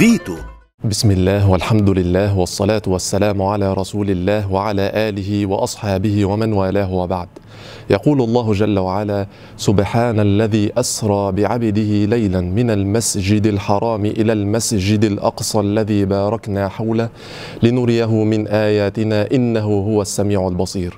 فيتو بسم الله والحمد لله والصلاة والسلام على رسول الله وعلى آله وأصحابه ومن والاه وبعد يقول الله جل وعلا سبحان الذي أسرى بعبده ليلا من المسجد الحرام إلى المسجد الأقصى الذي باركنا حوله لنريه من آياتنا إنه هو السميع البصير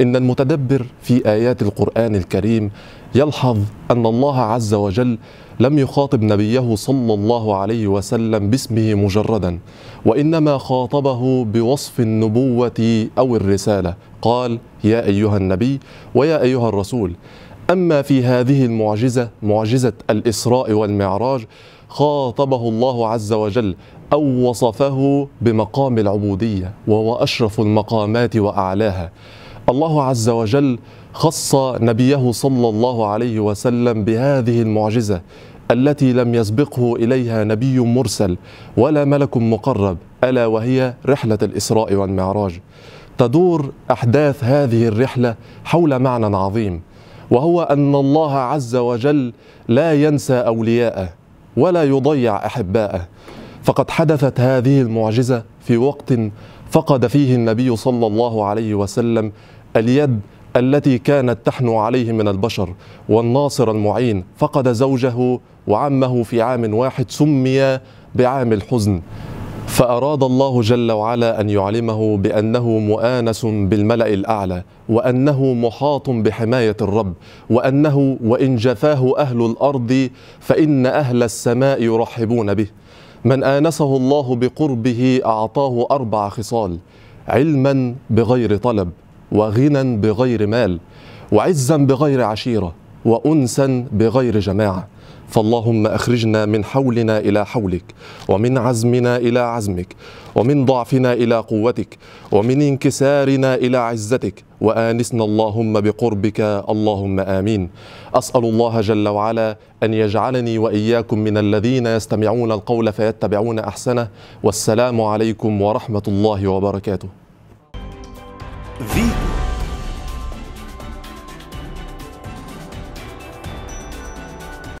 إن المتدبر في آيات القرآن الكريم يلحظ أن الله عز وجل لم يخاطب نبيه صلى الله عليه وسلم باسمه مجردا وإنما خاطبه بوصف النبوة أو الرسالة قال يا أيها النبي ويا أيها الرسول أما في هذه المعجزة معجزة الإسراء والمعراج خاطبه الله عز وجل أو وصفه بمقام العبودية وهو أشرف المقامات وأعلاها الله عز وجل خص نبيه صلى الله عليه وسلم بهذه المعجزه التي لم يسبقه اليها نبي مرسل ولا ملك مقرب الا وهي رحله الاسراء والمعراج تدور احداث هذه الرحله حول معنى عظيم وهو ان الله عز وجل لا ينسى اولياءه ولا يضيع احباءه فقد حدثت هذه المعجزه في وقت فقد فيه النبي صلى الله عليه وسلم اليد التي كانت تحنو عليه من البشر والناصر المعين فقد زوجه وعمه في عام واحد سمي بعام الحزن فأراد الله جل وعلا أن يعلمه بأنه مؤانس بالملأ الأعلى وأنه محاط بحماية الرب وأنه وإن جفاه أهل الأرض فإن أهل السماء يرحبون به من آنسه الله بقربه أعطاه أربع خصال علما بغير طلب وغنى بغير مال وعزا بغير عشيره وانسا بغير جماعه فاللهم اخرجنا من حولنا الى حولك ومن عزمنا الى عزمك ومن ضعفنا الى قوتك ومن انكسارنا الى عزتك وانسنا اللهم بقربك اللهم امين اسال الله جل وعلا ان يجعلني واياكم من الذين يستمعون القول فيتبعون احسنه والسلام عليكم ورحمه الله وبركاته